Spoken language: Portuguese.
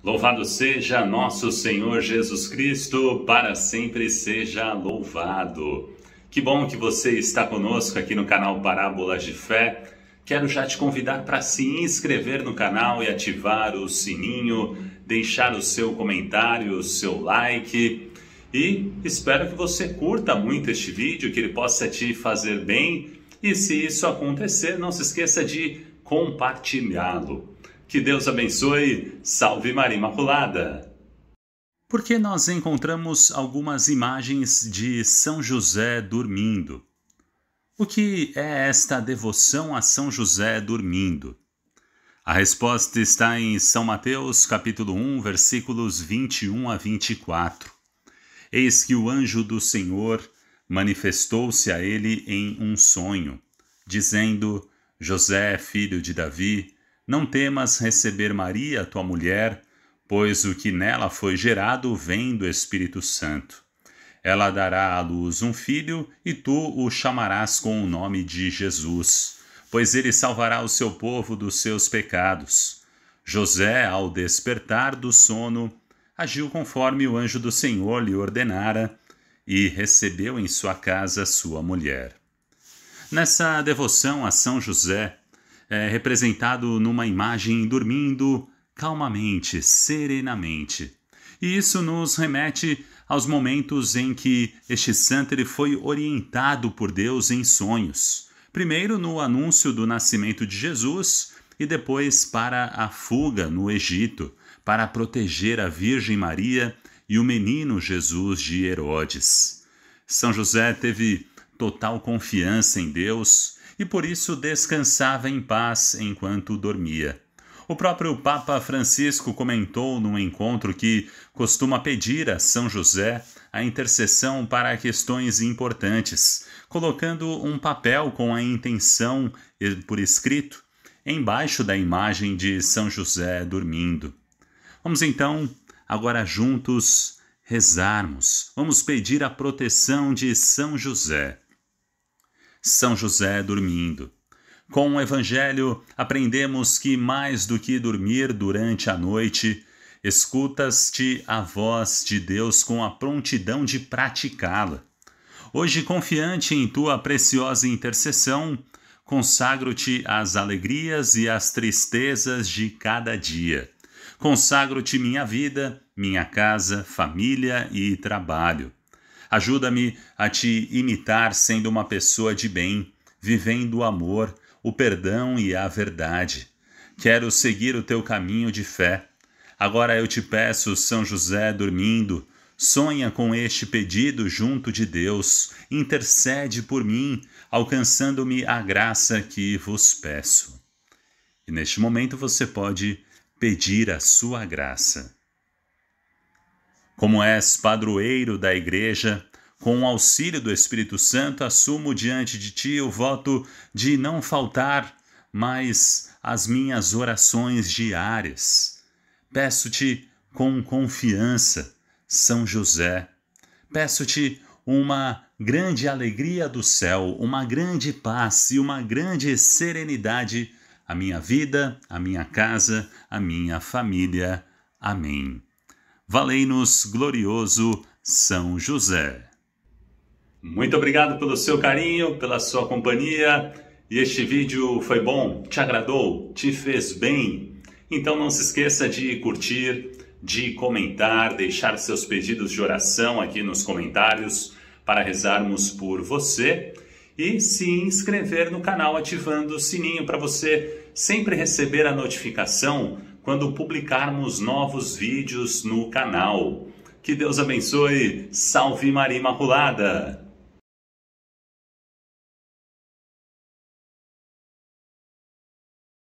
Louvado seja nosso Senhor Jesus Cristo, para sempre seja louvado. Que bom que você está conosco aqui no canal Parábolas de Fé. Quero já te convidar para se inscrever no canal e ativar o sininho, deixar o seu comentário, o seu like. E espero que você curta muito este vídeo, que ele possa te fazer bem. E se isso acontecer, não se esqueça de compartilhá-lo. Que Deus abençoe. Salve Maria Imaculada! Porque nós encontramos algumas imagens de São José dormindo. O que é esta devoção a São José dormindo? A resposta está em São Mateus, capítulo 1, versículos 21 a 24. Eis que o anjo do Senhor manifestou-se a ele em um sonho, dizendo: José, filho de Davi, não temas receber Maria, tua mulher, pois o que nela foi gerado vem do Espírito Santo. Ela dará à luz um filho, e tu o chamarás com o nome de Jesus, pois ele salvará o seu povo dos seus pecados. José, ao despertar do sono, agiu conforme o anjo do Senhor lhe ordenara e recebeu em sua casa sua mulher. Nessa devoção a São José, é representado numa imagem dormindo calmamente, serenamente. E isso nos remete aos momentos em que este santo ele foi orientado por Deus em sonhos. Primeiro no anúncio do nascimento de Jesus e depois para a fuga no Egito, para proteger a Virgem Maria e o menino Jesus de Herodes. São José teve total confiança em Deus e por isso descansava em paz enquanto dormia. O próprio Papa Francisco comentou num encontro que costuma pedir a São José a intercessão para questões importantes, colocando um papel com a intenção eh, por escrito embaixo da imagem de São José dormindo. Vamos então, agora juntos, rezarmos. Vamos pedir a proteção de São José. São José dormindo. Com o Evangelho, aprendemos que, mais do que dormir durante a noite, escutas-te a voz de Deus com a prontidão de praticá-la. Hoje, confiante em tua preciosa intercessão, consagro-te às alegrias e às tristezas de cada dia. Consagro-te minha vida, minha casa, família e trabalho. Ajuda-me a te imitar sendo uma pessoa de bem, vivendo o amor, o perdão e a verdade. Quero seguir o teu caminho de fé. Agora eu te peço, São José dormindo, sonha com este pedido junto de Deus, intercede por mim, alcançando-me a graça que vos peço. E neste momento você pode pedir a sua graça. Como és padroeiro da Igreja, com o auxílio do Espírito Santo, assumo diante de ti o voto de não faltar mais as minhas orações diárias. Peço-te com confiança, São José. Peço-te uma grande alegria do céu, uma grande paz e uma grande serenidade à minha vida, à minha casa, à minha família. Amém. Valei-nos, glorioso São José. Muito obrigado pelo seu carinho, pela sua companhia. E este vídeo foi bom, te agradou, te fez bem? Então não se esqueça de curtir, de comentar, deixar seus pedidos de oração aqui nos comentários para rezarmos por você e se inscrever no canal ativando o sininho para você sempre receber a notificação quando publicarmos novos vídeos no canal. Que Deus abençoe. Salve Maria Imaculada!